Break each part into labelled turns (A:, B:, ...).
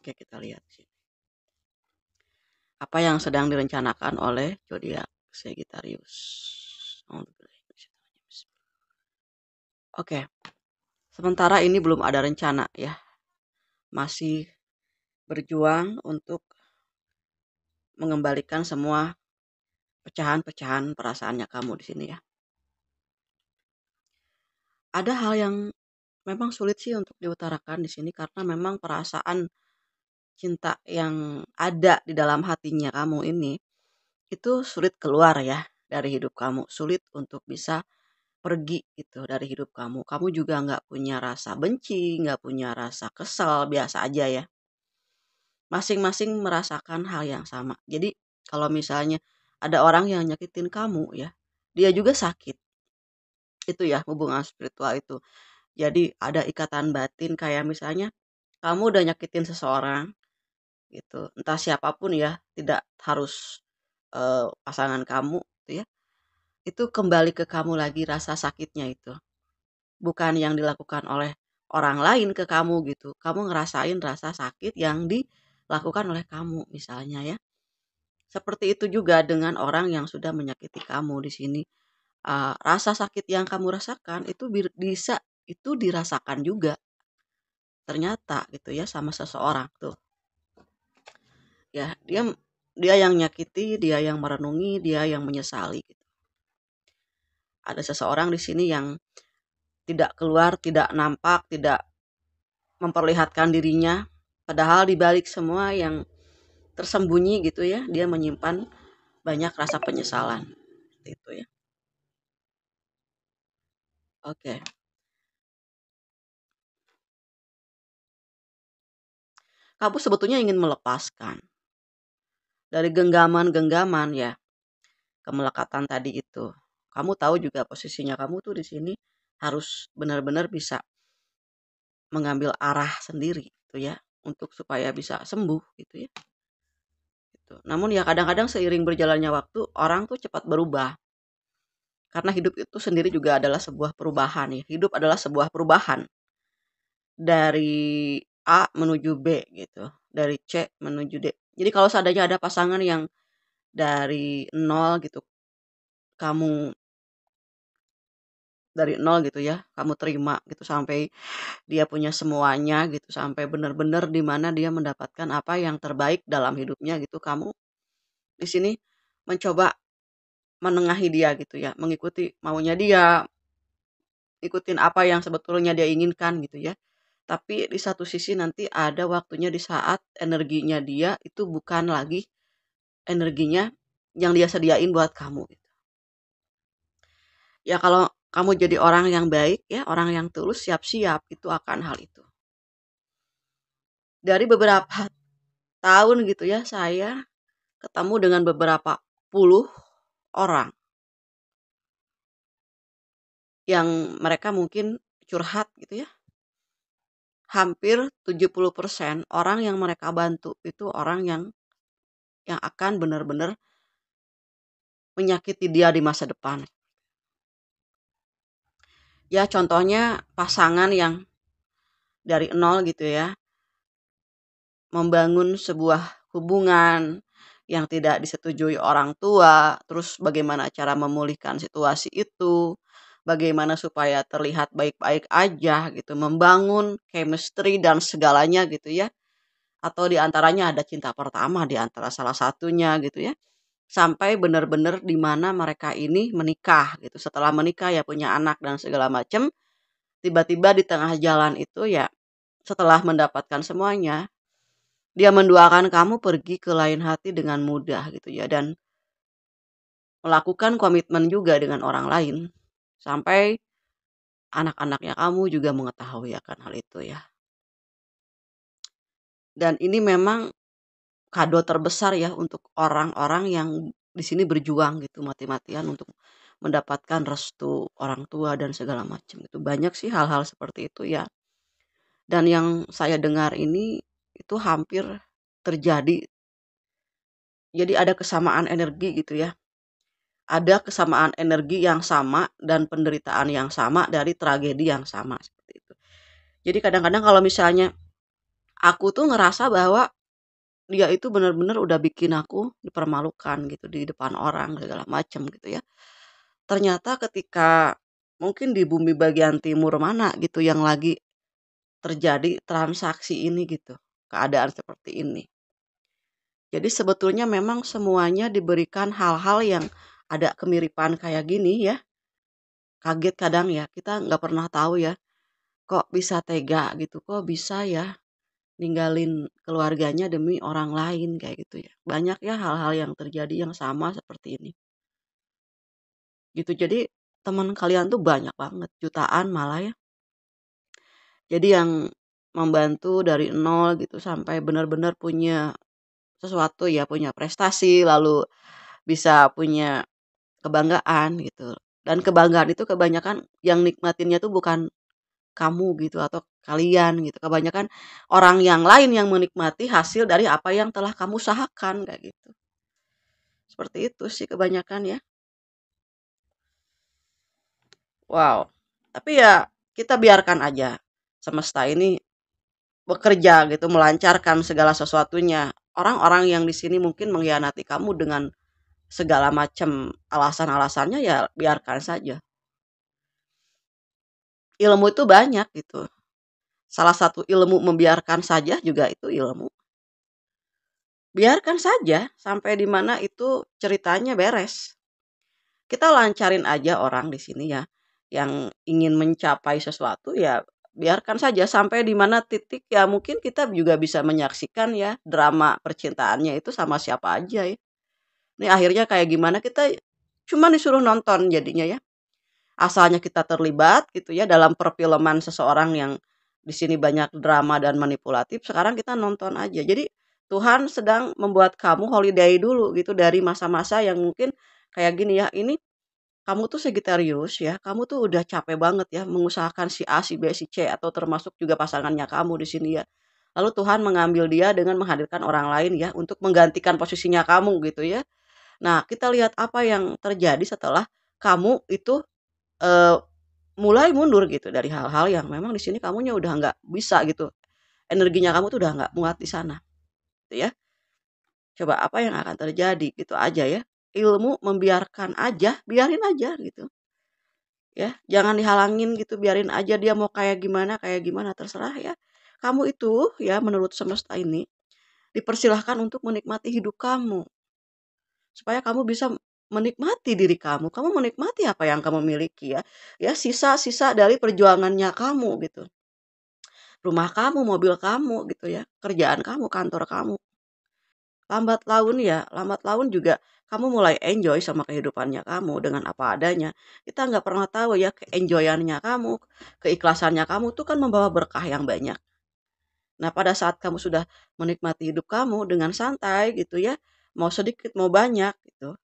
A: Oke, kita lihat sih Apa yang sedang direncanakan oleh zodiak Sagittarius? Oh, Oke. Sementara ini belum ada rencana ya. Masih berjuang untuk mengembalikan semua pecahan-pecahan perasaannya kamu di sini ya. Ada hal yang memang sulit sih untuk diutarakan di sini karena memang perasaan cinta yang ada di dalam hatinya kamu ini itu sulit keluar ya dari hidup kamu sulit untuk bisa pergi gitu dari hidup kamu kamu juga nggak punya rasa benci nggak punya rasa kesal biasa aja ya masing-masing merasakan hal yang sama jadi kalau misalnya ada orang yang nyakitin kamu ya dia juga sakit itu ya hubungan spiritual itu jadi ada ikatan batin kayak misalnya kamu udah nyakitin seseorang gitu entah siapapun ya tidak harus uh, pasangan kamu gitu ya itu kembali ke kamu lagi rasa sakitnya itu bukan yang dilakukan oleh orang lain ke kamu gitu kamu ngerasain rasa sakit yang dilakukan oleh kamu misalnya ya seperti itu juga dengan orang yang sudah menyakiti kamu di sini uh, rasa sakit yang kamu rasakan itu bisa itu dirasakan juga ternyata gitu ya sama seseorang tuh ya dia hmm. dia yang nyakiti dia yang merenungi dia yang menyesali gitu ada seseorang di sini yang tidak keluar tidak nampak tidak memperlihatkan dirinya padahal di balik semua yang tersembunyi gitu ya dia menyimpan banyak rasa penyesalan itu ya oke okay. kamu sebetulnya ingin melepaskan dari genggaman-genggaman ya kemelekatan tadi itu. Kamu tahu juga posisinya kamu tuh di sini harus benar-benar bisa mengambil arah sendiri tuh gitu ya untuk supaya bisa sembuh gitu ya. Gitu. Namun ya kadang-kadang seiring berjalannya waktu orang tuh cepat berubah. Karena hidup itu sendiri juga adalah sebuah perubahan ya. Hidup adalah sebuah perubahan dari A menuju B gitu, dari C menuju D. Jadi kalau seadanya ada pasangan yang dari nol gitu, kamu dari nol gitu ya, kamu terima gitu sampai dia punya semuanya gitu, sampai benar-benar di mana dia mendapatkan apa yang terbaik dalam hidupnya gitu, kamu di sini mencoba menengahi dia gitu ya, mengikuti maunya dia, ikutin apa yang sebetulnya dia inginkan gitu ya tapi di satu sisi nanti ada waktunya di saat energinya dia itu bukan lagi energinya yang dia sediain buat kamu gitu. Ya kalau kamu jadi orang yang baik ya, orang yang tulus siap-siap itu akan hal itu. Dari beberapa tahun gitu ya saya ketemu dengan beberapa puluh orang yang mereka mungkin curhat gitu ya hampir 70% orang yang mereka bantu itu orang yang yang akan benar-benar menyakiti dia di masa depan. Ya contohnya pasangan yang dari nol gitu ya membangun sebuah hubungan yang tidak disetujui orang tua, terus bagaimana cara memulihkan situasi itu, bagaimana supaya terlihat baik-baik aja gitu, membangun chemistry dan segalanya gitu ya. Atau diantaranya ada cinta pertama di antara salah satunya gitu ya. Sampai benar-benar di mana mereka ini menikah gitu. Setelah menikah ya punya anak dan segala macam. Tiba-tiba di tengah jalan itu ya setelah mendapatkan semuanya, dia mendoakan kamu pergi ke lain hati dengan mudah gitu ya dan melakukan komitmen juga dengan orang lain sampai anak-anaknya kamu juga mengetahui akan hal itu ya. Dan ini memang kado terbesar ya untuk orang-orang yang di sini berjuang gitu mati-matian untuk mendapatkan restu orang tua dan segala macam itu banyak sih hal-hal seperti itu ya dan yang saya dengar ini itu hampir terjadi jadi ada kesamaan energi gitu ya ada kesamaan energi yang sama dan penderitaan yang sama dari tragedi yang sama seperti itu. Jadi kadang-kadang kalau misalnya aku tuh ngerasa bahwa dia itu benar-benar udah bikin aku dipermalukan gitu di depan orang segala macam gitu ya. Ternyata ketika mungkin di bumi bagian timur mana gitu yang lagi terjadi transaksi ini gitu, keadaan seperti ini. Jadi sebetulnya memang semuanya diberikan hal-hal yang ada kemiripan kayak gini ya. Kaget kadang ya, kita nggak pernah tahu ya, kok bisa tega gitu, kok bisa ya ninggalin keluarganya demi orang lain kayak gitu ya. Banyak ya hal-hal yang terjadi yang sama seperti ini. Gitu, jadi teman kalian tuh banyak banget, jutaan malah ya. Jadi yang membantu dari nol gitu sampai benar-benar punya sesuatu ya punya prestasi lalu bisa punya kebanggaan gitu dan kebanggaan itu kebanyakan yang nikmatinnya tuh bukan kamu gitu atau kalian gitu kebanyakan orang yang lain yang menikmati hasil dari apa yang telah kamu usahakan kayak gitu seperti itu sih kebanyakan ya wow tapi ya kita biarkan aja semesta ini bekerja gitu melancarkan segala sesuatunya orang-orang yang di sini mungkin mengkhianati kamu dengan segala macam alasan-alasannya ya biarkan saja. Ilmu itu banyak gitu. Salah satu ilmu membiarkan saja juga itu ilmu. Biarkan saja sampai di mana itu ceritanya beres. Kita lancarin aja orang di sini ya yang ingin mencapai sesuatu ya biarkan saja sampai di mana titik ya mungkin kita juga bisa menyaksikan ya drama percintaannya itu sama siapa aja ya. Ini akhirnya kayak gimana kita cuma disuruh nonton jadinya ya. Asalnya kita terlibat gitu ya dalam perfilman seseorang yang di sini banyak drama dan manipulatif, sekarang kita nonton aja. Jadi Tuhan sedang membuat kamu holiday dulu gitu dari masa-masa yang mungkin kayak gini ya ini kamu tuh segitarius ya kamu tuh udah capek banget ya mengusahakan si A si B si C atau termasuk juga pasangannya kamu di sini ya lalu Tuhan mengambil dia dengan menghadirkan orang lain ya untuk menggantikan posisinya kamu gitu ya Nah, kita lihat apa yang terjadi setelah kamu itu e, mulai mundur gitu dari hal-hal yang memang di sini kamunya udah nggak bisa gitu. Energinya kamu tuh udah nggak muat di sana. Gitu ya. Coba apa yang akan terjadi gitu aja ya. Ilmu membiarkan aja, biarin aja gitu. Ya, jangan dihalangin gitu, biarin aja dia mau kayak gimana, kayak gimana terserah ya. Kamu itu ya menurut semesta ini dipersilahkan untuk menikmati hidup kamu supaya kamu bisa menikmati diri kamu. Kamu menikmati apa yang kamu miliki ya. Ya sisa-sisa dari perjuangannya kamu gitu. Rumah kamu, mobil kamu gitu ya. Kerjaan kamu, kantor kamu. Lambat laun ya, lambat laun juga kamu mulai enjoy sama kehidupannya kamu dengan apa adanya. Kita nggak pernah tahu ya keenjoyannya kamu, keikhlasannya kamu tuh kan membawa berkah yang banyak. Nah, pada saat kamu sudah menikmati hidup kamu dengan santai gitu ya, mau sedikit mau banyak gitu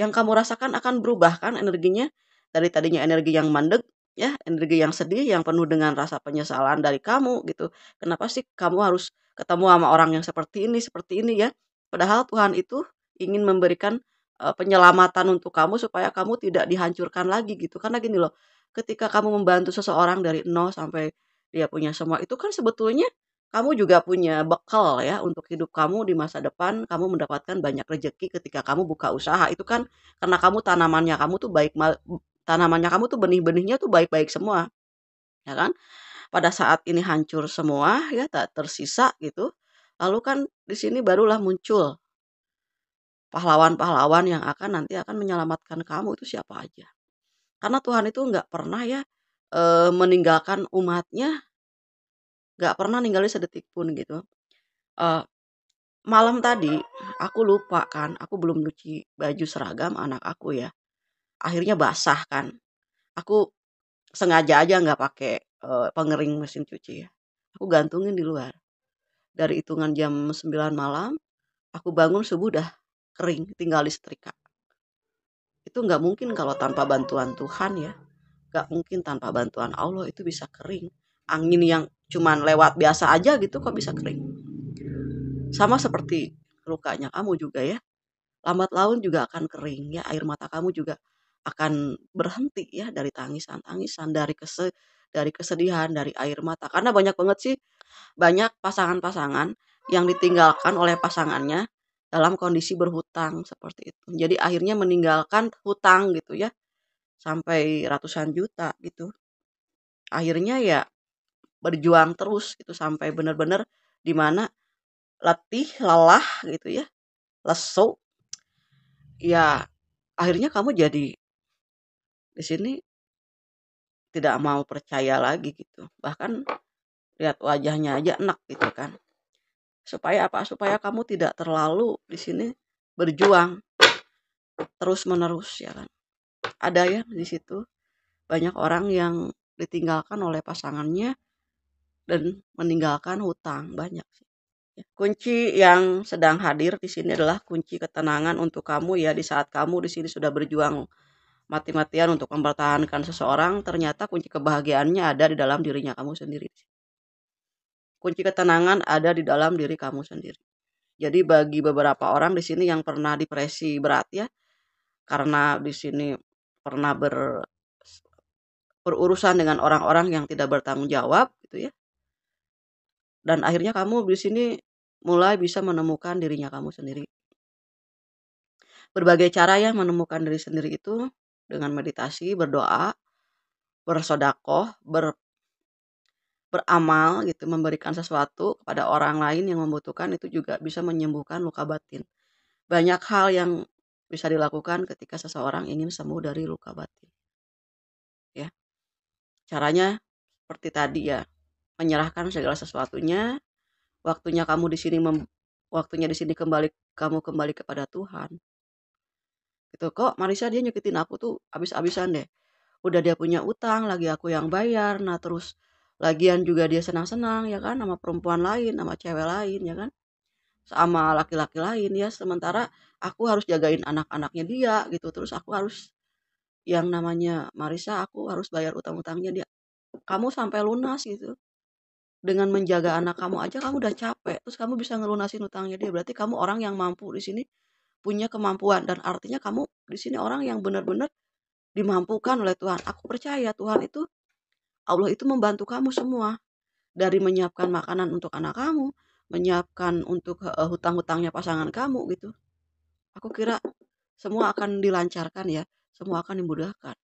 A: yang kamu rasakan akan berubah kan energinya dari tadinya energi yang mandek ya energi yang sedih yang penuh dengan rasa penyesalan dari kamu gitu kenapa sih kamu harus ketemu sama orang yang seperti ini seperti ini ya padahal Tuhan itu ingin memberikan uh, penyelamatan untuk kamu supaya kamu tidak dihancurkan lagi gitu karena gini loh ketika kamu membantu seseorang dari nol sampai dia punya semua itu kan sebetulnya kamu juga punya bekal ya untuk hidup kamu di masa depan kamu mendapatkan banyak rezeki ketika kamu buka usaha itu kan karena kamu tanamannya kamu tuh baik tanamannya kamu tuh benih-benihnya tuh baik-baik semua ya kan pada saat ini hancur semua ya tak tersisa gitu lalu kan di sini barulah muncul pahlawan-pahlawan yang akan nanti akan menyelamatkan kamu itu siapa aja karena Tuhan itu nggak pernah ya meninggalkan umatnya nggak pernah ninggalin sedetik pun gitu. uh, malam tadi aku lupa kan, aku belum nyuci baju seragam anak aku ya, akhirnya basah kan. Aku sengaja aja nggak pakai, uh, pengering mesin cuci ya, aku gantungin di luar. Dari hitungan jam 9 malam, aku bangun subuh udah kering, tinggal listrik Itu nggak mungkin kalau tanpa bantuan Tuhan ya, nggak mungkin tanpa bantuan Allah itu bisa kering angin yang cuman lewat biasa aja gitu kok bisa kering. Sama seperti lukanya kamu juga ya. Lambat laun juga akan kering ya, air mata kamu juga akan berhenti ya dari tangisan-tangisan, dari kese dari kesedihan, dari air mata. Karena banyak banget sih banyak pasangan-pasangan yang ditinggalkan oleh pasangannya dalam kondisi berhutang seperti itu. Jadi akhirnya meninggalkan hutang gitu ya. Sampai ratusan juta gitu. Akhirnya ya berjuang terus gitu sampai benar-benar dimana letih lelah gitu ya lesu ya akhirnya kamu jadi di sini tidak mau percaya lagi gitu bahkan lihat wajahnya aja enak gitu kan supaya apa supaya kamu tidak terlalu di sini berjuang terus menerus ya kan ada ya di situ banyak orang yang ditinggalkan oleh pasangannya dan meninggalkan hutang banyak sih. Ya, kunci yang sedang hadir di sini adalah kunci ketenangan untuk kamu ya di saat kamu di sini sudah berjuang mati-matian untuk mempertahankan seseorang, ternyata kunci kebahagiaannya ada di dalam dirinya kamu sendiri. Kunci ketenangan ada di dalam diri kamu sendiri. Jadi bagi beberapa orang di sini yang pernah depresi berat ya, karena di sini pernah ber berurusan dengan orang-orang yang tidak bertanggung jawab gitu ya dan akhirnya kamu di sini mulai bisa menemukan dirinya kamu sendiri. Berbagai cara yang menemukan diri sendiri itu dengan meditasi, berdoa, bersodakoh, ber, beramal gitu, memberikan sesuatu kepada orang lain yang membutuhkan itu juga bisa menyembuhkan luka batin. Banyak hal yang bisa dilakukan ketika seseorang ingin sembuh dari luka batin. Ya. Caranya seperti tadi ya, menyerahkan segala sesuatunya. Waktunya kamu di sini mem waktunya di sini kembali kamu kembali kepada Tuhan. Gitu kok Marisa dia nyakitin aku tuh abis-abisan deh. Udah dia punya utang, lagi aku yang bayar. Nah, terus lagian juga dia senang-senang ya kan sama perempuan lain, sama cewek lain ya kan. Sama laki-laki lain ya sementara aku harus jagain anak-anaknya dia gitu. Terus aku harus yang namanya Marisa aku harus bayar utang-utangnya dia kamu sampai lunas gitu dengan menjaga anak kamu aja kamu udah capek terus kamu bisa ngelunasin hutangnya dia berarti kamu orang yang mampu di sini punya kemampuan dan artinya kamu di sini orang yang benar-benar dimampukan oleh Tuhan aku percaya Tuhan itu Allah itu membantu kamu semua dari menyiapkan makanan untuk anak kamu menyiapkan untuk eh, hutang-hutangnya pasangan kamu gitu aku kira semua akan dilancarkan ya semua akan dimudahkan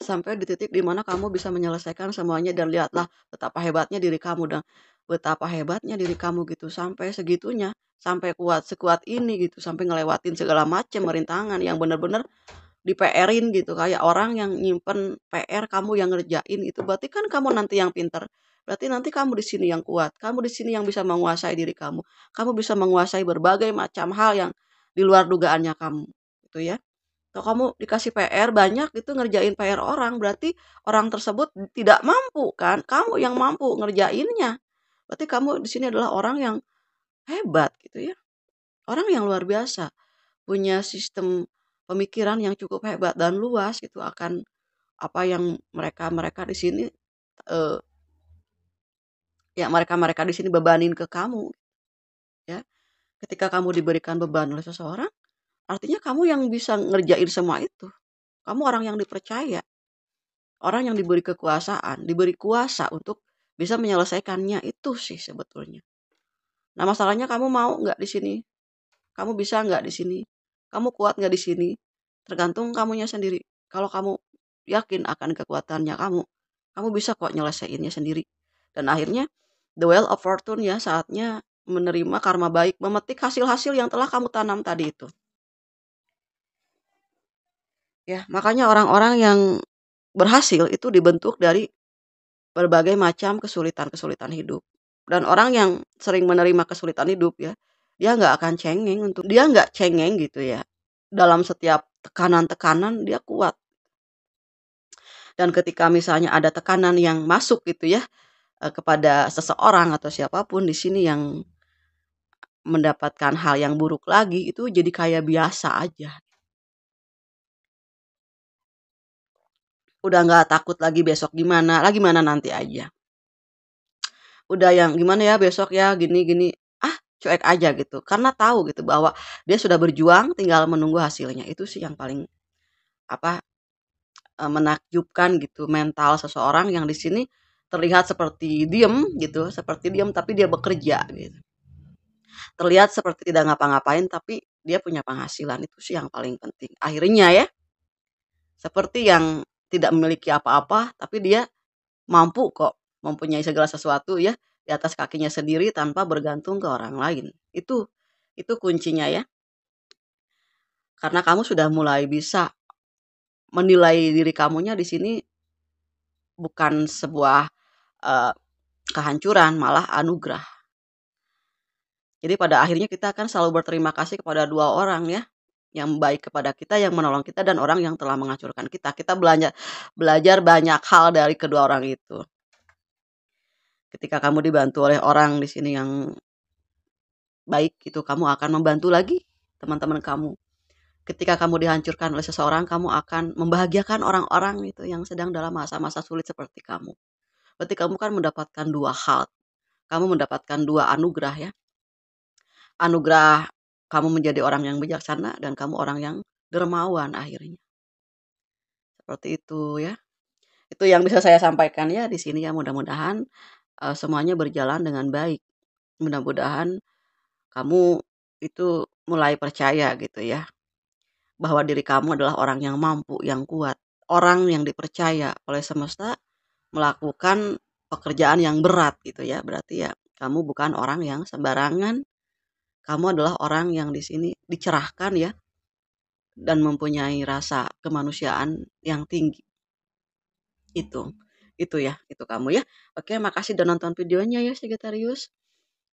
A: sampai di titik dimana kamu bisa menyelesaikan semuanya dan lihatlah betapa hebatnya diri kamu dan betapa hebatnya diri kamu gitu sampai segitunya sampai kuat sekuat ini gitu sampai ngelewatin segala macam merintangan yang bener-bener di PR-in gitu kayak orang yang nyimpen PR kamu yang ngerjain itu berarti kan kamu nanti yang pinter berarti nanti kamu di sini yang kuat kamu di sini yang bisa menguasai diri kamu kamu bisa menguasai berbagai macam hal yang di luar dugaannya kamu gitu ya kalau kamu dikasih PR banyak itu ngerjain PR orang berarti orang tersebut tidak mampu kan kamu yang mampu ngerjainnya berarti kamu di sini adalah orang yang hebat gitu ya orang yang luar biasa punya sistem pemikiran yang cukup hebat dan luas gitu akan apa yang mereka mereka di sini eh, ya mereka mereka di sini bebanin ke kamu ya ketika kamu diberikan beban oleh seseorang Artinya kamu yang bisa ngerjain semua itu. Kamu orang yang dipercaya. Orang yang diberi kekuasaan, diberi kuasa untuk bisa menyelesaikannya itu sih sebetulnya. Nah masalahnya kamu mau nggak di sini? Kamu bisa nggak di sini? Kamu kuat nggak di sini? Tergantung kamunya sendiri. Kalau kamu yakin akan kekuatannya kamu, kamu bisa kok nyelesainnya sendiri. Dan akhirnya the well of fortune ya saatnya menerima karma baik, memetik hasil-hasil yang telah kamu tanam tadi itu. Ya, makanya orang-orang yang berhasil itu dibentuk dari berbagai macam kesulitan-kesulitan hidup. Dan orang yang sering menerima kesulitan hidup ya, dia nggak akan cengeng untuk dia nggak cengeng gitu ya. Dalam setiap tekanan-tekanan dia kuat. Dan ketika misalnya ada tekanan yang masuk gitu ya eh, kepada seseorang atau siapapun di sini yang mendapatkan hal yang buruk lagi itu jadi kayak biasa aja udah nggak takut lagi besok gimana lagi mana nanti aja udah yang gimana ya besok ya gini gini ah cuek aja gitu karena tahu gitu bahwa dia sudah berjuang tinggal menunggu hasilnya itu sih yang paling apa e, menakjubkan gitu mental seseorang yang di sini terlihat seperti diem gitu seperti diem tapi dia bekerja gitu terlihat seperti tidak ngapa-ngapain tapi dia punya penghasilan itu sih yang paling penting akhirnya ya seperti yang tidak memiliki apa-apa tapi dia mampu kok mempunyai segala sesuatu ya di atas kakinya sendiri tanpa bergantung ke orang lain. Itu itu kuncinya ya. Karena kamu sudah mulai bisa menilai diri kamunya di sini bukan sebuah uh, kehancuran malah anugerah. Jadi pada akhirnya kita akan selalu berterima kasih kepada dua orang ya yang baik kepada kita yang menolong kita dan orang yang telah menghancurkan kita kita belajar belajar banyak hal dari kedua orang itu ketika kamu dibantu oleh orang di sini yang baik itu kamu akan membantu lagi teman-teman kamu ketika kamu dihancurkan oleh seseorang kamu akan membahagiakan orang-orang itu yang sedang dalam masa-masa sulit seperti kamu berarti kamu kan mendapatkan dua hal kamu mendapatkan dua anugerah ya anugerah kamu menjadi orang yang bijaksana dan kamu orang yang dermawan akhirnya. Seperti itu ya. Itu yang bisa saya sampaikan ya di sini ya mudah-mudahan uh, semuanya berjalan dengan baik. Mudah-mudahan kamu itu mulai percaya gitu ya bahwa diri kamu adalah orang yang mampu, yang kuat, orang yang dipercaya oleh semesta melakukan pekerjaan yang berat gitu ya. Berarti ya kamu bukan orang yang sembarangan kamu adalah orang yang di sini dicerahkan ya dan mempunyai rasa kemanusiaan yang tinggi. Itu. Itu ya, itu kamu ya. Oke, makasih udah nonton videonya ya Sagittarius.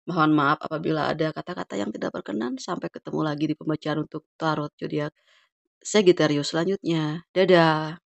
A: Mohon maaf apabila ada kata-kata yang tidak berkenan. Sampai ketemu lagi di pembacaan untuk tarot zodiak Sagittarius selanjutnya. Dadah.